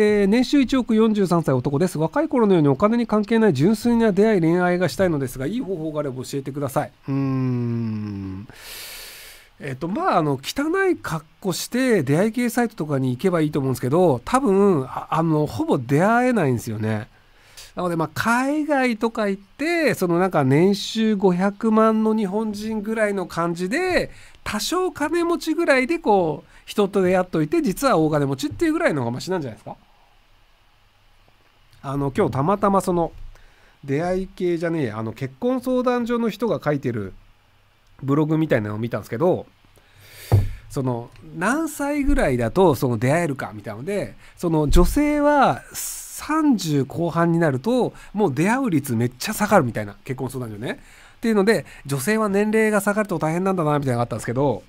えー、年収1億43歳男です若い頃のようにお金に関係ない純粋な出会い恋愛がしたいのですがいい方法があれば教えてくださいうーんえっと、まあ、あの、汚い格好して出会い系サイトとかに行けばいいと思うんですけど、多分、あの、ほぼ出会えないんですよね。なので、まあ、海外とか行って、そのなんか年収500万の日本人ぐらいの感じで、多少金持ちぐらいでこう、人と出会っといて、実は大金持ちっていうぐらいのがマシなんじゃないですかあの今日たまたまその出会い系じゃねえあの結婚相談所の人が書いてるブログみたいなのを見たんですけどその何歳ぐらいだとその出会えるかみたいなのでその女性は30後半になるともう出会う率めっちゃ下がるみたいな結婚相談所ね。っていうので女性は年齢が下がると大変なんだなみたいなのがあったんですけど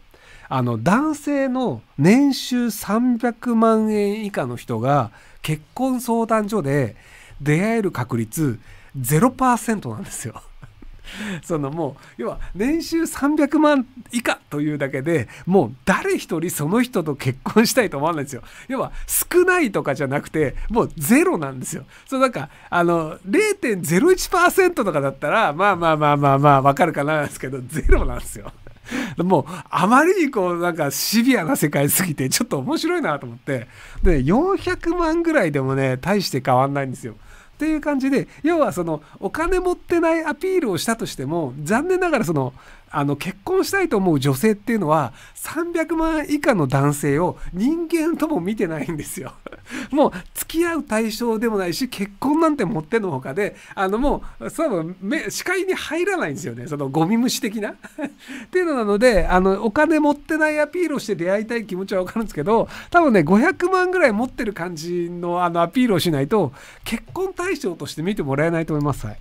あの男性の年収300万円以下の人が結婚相談所で出会える確率0%なんですよ。そのもう要は年収300万以下というだけでもう誰一人その人と結婚したいと思わないんですよ要は少ないとかじゃなくてもうゼロなんですよそうなんかあの0.01%とかだったらまあまあまあまあまあわかるかなんですけどゼロなんですよもうあまりにこうなんかシビアな世界すぎてちょっと面白いなと思ってで400万ぐらいでもね大して変わんないんですよ。っていう感じで要はそのお金持ってないアピールをしたとしても残念ながらそのあの結婚したいと思う女性っていうのは300万以下の男性を人間とも見てないんですよ。もう付き合う対象でもないし結婚なんてもってのほかであのもう多分目視界に入らないんですよねそのゴミ虫的な。っていうのなのであのお金持ってないアピールをして出会いたい気持ちは分かるんですけど多分ね500万ぐらい持ってる感じのあのアピールをしないと結婚対象として見てもらえないと思います。はい